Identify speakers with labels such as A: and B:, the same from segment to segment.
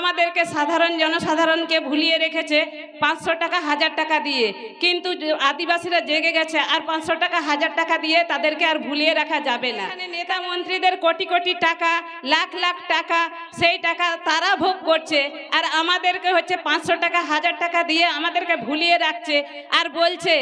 A: আমাদেরকে সাধারণ জনসাধারণকে ভুলিয়ে রেখেছে পাঁচশো টাকা হাজার টাকা দিয়ে কিন্তু আদিবাসীরা জেগে গেছে আর পাঁচশো টাকা হাজার টাকা দিয়ে তাদেরকে আর ভুলিয়ে রাখা যাবে না নেতা মন্ত্রীদের কোটি কোটি টাকা লাখ লাখ টাকা সেই টাকা তারা ভোগ করছে আর আমাদেরকে হচ্ছে পাঁচশো টাকা হাজার টাকা দিয়ে আমাদেরকে ভুলিয়ে রাখছে আর বলছে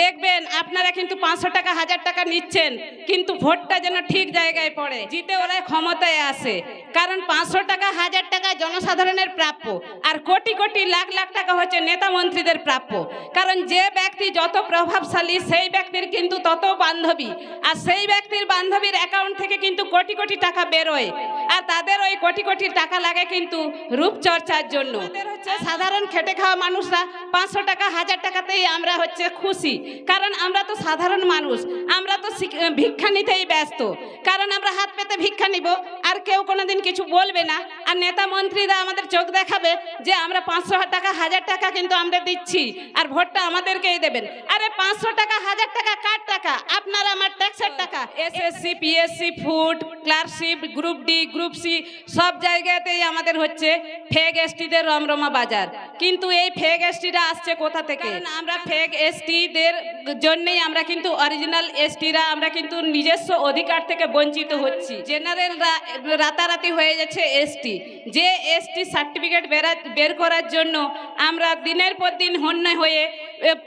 A: দেখবেন আপনারা কিন্তু পাঁচশো টাকা হাজার টাকা নিচ্ছেন কিন্তু ভোটটা যেন ঠিক জায়গায় পড়ে জিতে ওরা ক্ষমতায় আসে কারণ পাঁচশো টাকা হাজার টাকা জনসাধারণের প্রাপ্য আর কোটি কোটি লাখ লাখ টাকা হচ্ছে নেতা মন্ত্রীদের প্রাপ্য কারণ যে ব্যক্তি যত প্রভাবশালী সেই ব্যক্তির কিন্তু তত বান্ধবী আর সেই ব্যক্তির বান্ধবীর অ্যাকাউন্ট থেকে কিন্তু কোটি কোটি টাকা বেরোয় আর তাদের ওই কোটি কোটি টাকা লাগে কিন্তু রূপচর্চার জন্য হচ্ছে সাধারণ খেটে খাওয়া মানুষরা পাঁচশো টাকা হাজার টাকাতেই আমরা হচ্ছে খুশি কারণ আমরা তো সাধারণ মানুষ আমরা তো ভিক্ষা নিতেই ব্যস্ত কারণ আমরা হাত পেতে ভিক্ষা নিব আর কেউ কোনোদিন কিছু বলবে না আর নেতা মন্ত্রীরা আমাদের চোখ দেখাবে যে আমরা পাঁচশো টাকা হাজার টাকা কিন্তু আমরা দিচ্ছি আর ভোটটা আমাদেরকেই দেবেন আরে পাঁচশো টাকা হাজার টাকা কার টাকা আপনারা আমার ট্যাক্সের টাকা SSC PSC food clerkship group D group C সব জায়গাতেই আমাদের হচ্ছে ফেক এসটিদের রমরমা বাজার কিন্তু এই ফেক এসটিরা আসছে কোথা থেকে আমরা ফেক এসটিদের জন্যই আমরা কিন্তু অরিজিনাল এসটিরা আমরা কিন্তু নিজস্ব অধিকার থেকে বঞ্চিত হচ্ছি জেনারেল রাতারাতি হয়ে যাচ্ছে এসটি যে এসটি সার্টিফিকেট বের করার জন্য আমরা দিনের পর দিন হন্যায় হয়ে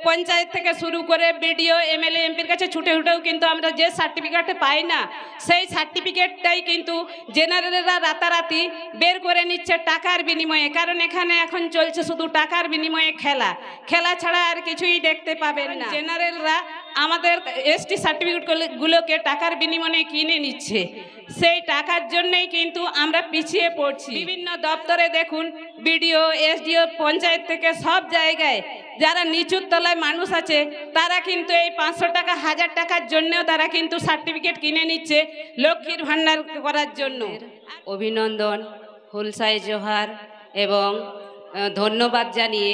A: পঞ্চায়েত থেকে শুরু করে বিডিও এমএলএ এমপির কাছে ছুটে ছুটেও কিন্তু আমরা যে সার্টিফিকেট পাই না সেই সার্টিফিকেটটাই কিন্তু জেনারেলরা রাতারাতি বের করে নিচ্ছে টাকার বিনিময়ে কারণ এখানে এখন চলছে শুধু টাকার বিনিময়ে খেলা খেলা ছাড়া আর কিছুই দেখতে পাবেন না জেনারেলরা আমাদের এসটি সার্টিফিকেটগুলোকে টাকার বিনিময়ে কিনে নিচ্ছে সেই টাকার জন্যই কিন্তু আমরা পিছিয়ে পড়ছি বিভিন্ন দপ্তরে দেখুন বিডিও এসডিও পঞ্চায়েত থেকে সব জায়গায় যারা নিচুর তলায় মানুষ আছে তারা কিন্তু এই পাঁচশো টাকা হাজার টাকার জন্যেও তারা কিন্তু সার্টিফিকেট কিনে নিচ্ছে লক্ষ্মীর ভাণ্ডার করার জন্য অভিনন্দন হুলসাই জোহার এবং ধন্যবাদ জানিয়ে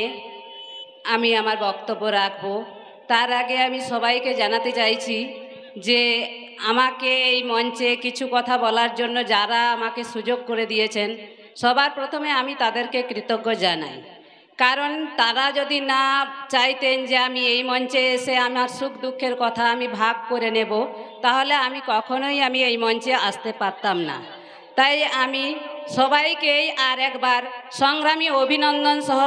A: আমি আমার বক্তব্য রাখবো তার আগে আমি সবাইকে জানাতে চাইছি যে আমাকে এই মঞ্চে কিছু কথা বলার জন্য যারা আমাকে সুযোগ করে দিয়েছেন সবার প্রথমে আমি তাদেরকে কৃতজ্ঞ জানাই কারণ তারা যদি না চাইতেন যে আমি এই মঞ্চে এসে আমার সুখ দুঃখের কথা আমি ভাগ করে নেব তাহলে আমি কখনোই আমি এই মঞ্চে আসতে পারতাম না তাই আমি সবাইকেই আর একবার সংগ্রামী অভিনন্দন সহ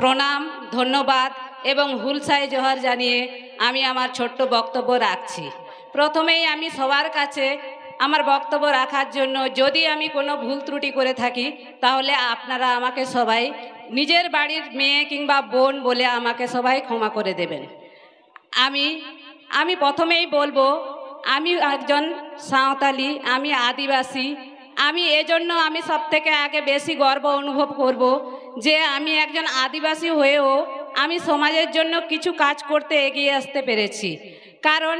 A: প্রণাম ধন্যবাদ এবং হুলসাই জোহর জানিয়ে আমি আমার ছোট্ট বক্তব্য রাখছি প্রথমেই আমি সবার কাছে আমার বক্তব্য রাখার জন্য যদি আমি কোনো ভুল ত্রুটি করে থাকি তাহলে আপনারা আমাকে সবাই নিজের বাড়ির মেয়ে কিংবা বোন বলে আমাকে সবাই ক্ষমা করে দেবেন আমি আমি প্রথমেই বলবো আমি একজন সাঁওতালি আমি আদিবাসী আমি এজন্য আমি সবথেকে আগে বেশি গর্ব অনুভব করব যে আমি একজন আদিবাসী হয়েও আমি সমাজের জন্য কিছু কাজ করতে এগিয়ে আসতে পেরেছি কারণ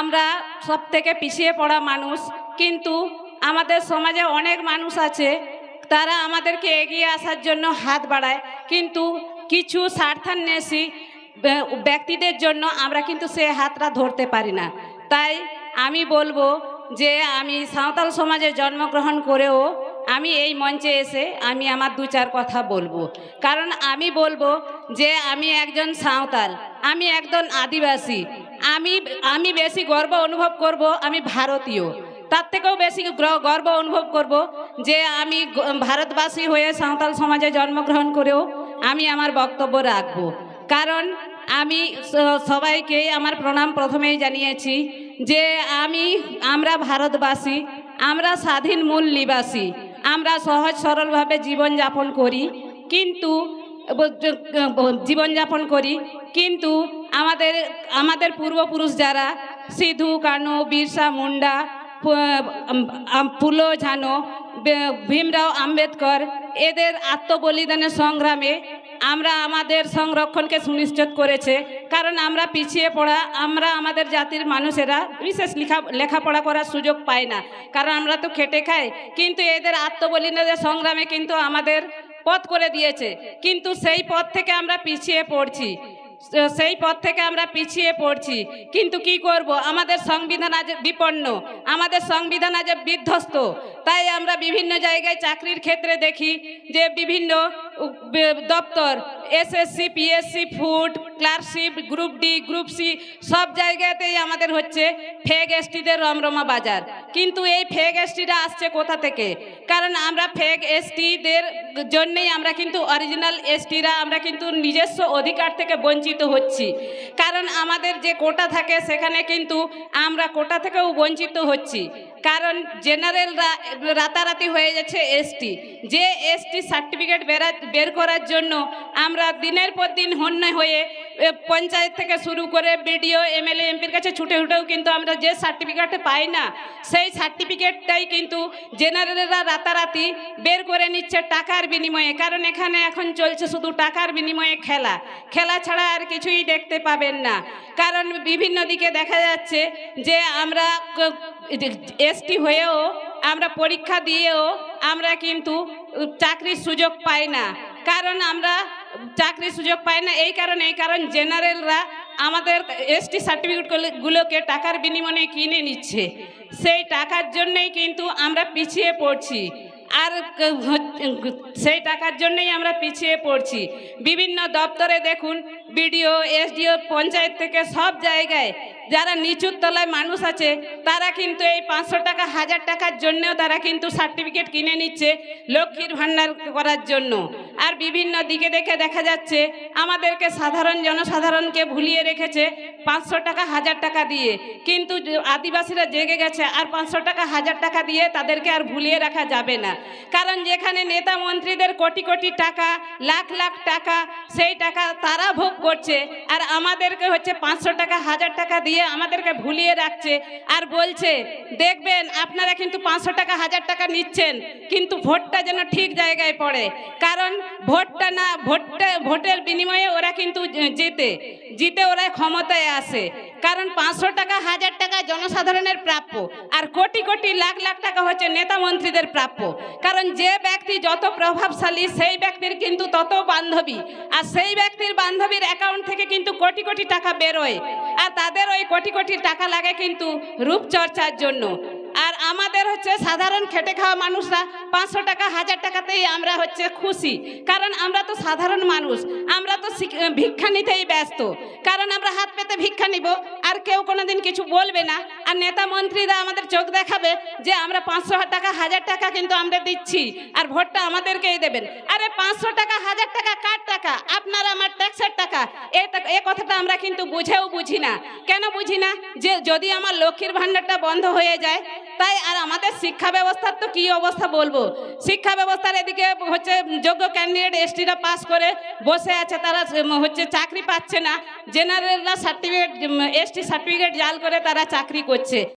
A: আমরা সব থেকে পিছিয়ে পড়া মানুষ কিন্তু আমাদের সমাজে অনেক মানুষ আছে তারা আমাদেরকে এগিয়ে আসার জন্য হাত বাড়ায় কিন্তু কিছু স্বার্থান্বেষী ব্যক্তিদের জন্য আমরা কিন্তু সে হাতটা ধরতে পারি না তাই আমি বলবো যে আমি সাঁওতাল সমাজে জন্মগ্রহণ করেও আমি এই মঞ্চে এসে আমি আমার দু চার কথা বলবো কারণ আমি বলবো যে আমি একজন সাঁওতাল আমি একজন আদিবাসী আমি আমি বেশি গর্ব অনুভব করব আমি ভারতীয় তার থেকেও বেশি গর্ব অনুভব করব যে আমি ভারতবাসী হয়ে সাঁওতাল সমাজে জন্মগ্রহণ করেও আমি আমার বক্তব্য রাখব কারণ আমি সবাইকে আমার প্রণাম প্রথমেই জানিয়েছি যে আমি আমরা ভারতবাসী আমরা স্বাধীন মূল নিবাসী আমরা সহজ সরলভাবে জীবনযাপন করি কিন্তু জীবনযাপন করি কিন্তু আমাদের আমাদের পূর্বপুরুষ যারা সিধু কানু বিরসা মুন্ডা পুলো ঝানো ভীমরাও আম্বেদকর এদের আত্মবলিদানের সংগ্রামে আমরা আমাদের সংরক্ষণকে সুনিশ্চিত করেছে কারণ আমরা পিছিয়ে পড়া আমরা আমাদের জাতির মানুষেরা বিশেষ লেখা লেখাপড়া করার সুযোগ পাই না কারণ আমরা তো খেটে খাই কিন্তু এদের আত্মবলিনদের সংগ্রামে কিন্তু আমাদের পথ করে দিয়েছে কিন্তু সেই পথ থেকে আমরা পিছিয়ে পড়ছি সেই পথ থেকে আমরা পিছিয়ে পড়ছি কিন্তু কি করব আমাদের সংবিধান আজ বিপন্ন আমাদের সংবিধান আজ বিধ্বস্ত তাই আমরা বিভিন্ন জায়গায় চাকরির ক্ষেত্রে দেখি যে বিভিন্ন দপ্তর SSC PSC food clerkship group D group C সব জায়গাতেই আমাদের হচ্ছে ফেক এসটিদের রমরমা বাজার কিন্তু এই ফেক এসটিটা আসছে কোথা থেকে কারণ আমরা ফেক এসটিদের জন্যেই আমরা কিন্তু অরিজিনাল এসটিরা আমরা কিন্তু নিজস্ব অধিকার থেকে বঞ্চিত হচ্ছি কারণ আমাদের যে কোটা থাকে সেখানে কিন্তু আমরা কোটা থেকেও বঞ্চিত হচ্ছি কারণ জেনারেলরা রাতারাতি হয়ে যাচ্ছে এসটি যে এসটি সার্টিফিকেট বেরা বের করার জন্য আমরা দিনের পর দিন হন্য হয়ে পঞ্চায়েত থেকে শুরু করে বিডিও এমএলএ এমপির কাছে ছুটে ছুটেও কিন্তু আমরা যে সার্টিফিকেট পাই না সেই সার্টিফিকেটটাই কিন্তু জেনারেলরা রাতারাতি বের করে নিচ্ছে টাকার বিনিময়ে কারণ এখানে এখন চলছে শুধু টাকার বিনিময়ে খেলা খেলা ছাড়া আর কিছুই দেখতে পাবেন না কারণ বিভিন্ন দিকে দেখা যাচ্ছে যে আমরা এসটি হয়েও আমরা পরীক্ষা দিয়েও আমরা কিন্তু চাকরির সুযোগ পাই না কারণ আমরা চাকরির সুযোগ পাই না এই কারণে এই কারণ জেনারেলরা আমাদের এসটি সার্টিফিকেটগুলোকে টাকার বিনিময়ে কিনে নিচ্ছে সেই টাকার জন্যেই কিন্তু আমরা পিছিয়ে পড়ছি আর সেই টাকার জন্যেই আমরা পিছিয়ে পড়ছি বিভিন্ন দপ্তরে দেখুন বিডিও এসডিও পঞ্চায়েত থেকে সব জায়গায় যারা নিচুর তলায় মানুষ আছে তারা কিন্তু এই পাঁচশো টাকা হাজার টাকার জন্যেও তারা কিন্তু সার্টিফিকেট কিনে নিচ্ছে লক্ষ্মীর ভান্ডার করার জন্য আর বিভিন্ন দিকে দেখে দেখা যাচ্ছে আমাদেরকে সাধারণ জনসাধারণকে ভুলিয়ে রেখেছে পাঁচশো টাকা হাজার টাকা দিয়ে কিন্তু আদিবাসীরা জেগে গেছে আর পাঁচশো টাকা হাজার টাকা দিয়ে তাদেরকে আর ভুলিয়ে রাখা যাবে না কারণ যেখানে নেতা মন্ত্রীদের কোটি কোটি টাকা লাখ লাখ টাকা সেই টাকা তারা ভোগ করছে আর আমাদেরকে হচ্ছে পাঁচশো টাকা হাজার টাকা দিয়ে খাইয়ে আমাদেরকে ভুলিয়ে রাখছে আর বলছে দেখবেন আপনারা কিন্তু পাঁচশো টাকা হাজার টাকা নিচ্ছেন কিন্তু ভোটটা যেন ঠিক জায়গায় পড়ে কারণ ভোটটা না ভোটটা ভোটের বিনিময়ে ওরা কিন্তু জিতে জিতে ওরা ক্ষমতায় আসে কারণ পাঁচশো টাকা হাজার টাকা জনসাধারণের প্রাপ্য আর কোটি কোটি লাখ লাখ টাকা হচ্ছে নেতা মন্ত্রীদের প্রাপ্য কারণ যে ব্যক্তি যত প্রভাবশালী সেই ব্যক্তির কিন্তু তত বান্ধবী আর সেই ব্যক্তির বান্ধবীর অ্যাকাউন্ট থেকে কিন্তু কোটি কোটি টাকা বেরোয় আর তাদের ওই কোটি কোটি টাকা লাগে কিন্তু রূপচর্চার জন্য আর আমাদের হচ্ছে সাধারণ খেটে খাওয়া মানুষরা পাঁচশো টাকা হাজার টাকাতেই আমরা হচ্ছে খুশি কারণ আমরা তো সাধারণ মানুষ আমরা তো ভিক্ষা নিতেই ব্যস্ত কারণ আমরা হাত পেতে ভিক্ষা নিব আর কেউ কোনোদিন কিছু বলবে না আর নেতা মন্ত্রীরা আমাদের চোখ দেখাবে যে আমরা পাঁচশো টাকা হাজার টাকা কিন্তু আমরা দিচ্ছি আর ভোটটা আমাদেরকেই দেবেন আরে পাঁচশো টাকা হাজার টাকা কার টাকা আপনারা আমার ট্যাক্সের টাকা এ কথাটা আমরা কিন্তু বুঝেও বুঝি না কেন বুঝি না যে যদি আমার লক্ষ্মীর ভাণ্ডারটা বন্ধ হয়ে যায় তাই আর আমাদের শিক্ষা ব্যবস্থার তো কী অবস্থা বলবো শিক্ষা ব্যবস্থার এদিকে হচ্ছে যোগ্য ক্যান্ডিডেট এসটিরা পাস করে বসে আছে তারা হচ্ছে চাকরি পাচ্ছে না জেনারেলরা সার্টিফিকেট এসটি সার্টিফিকেট জাল করে তারা চাকরি করছে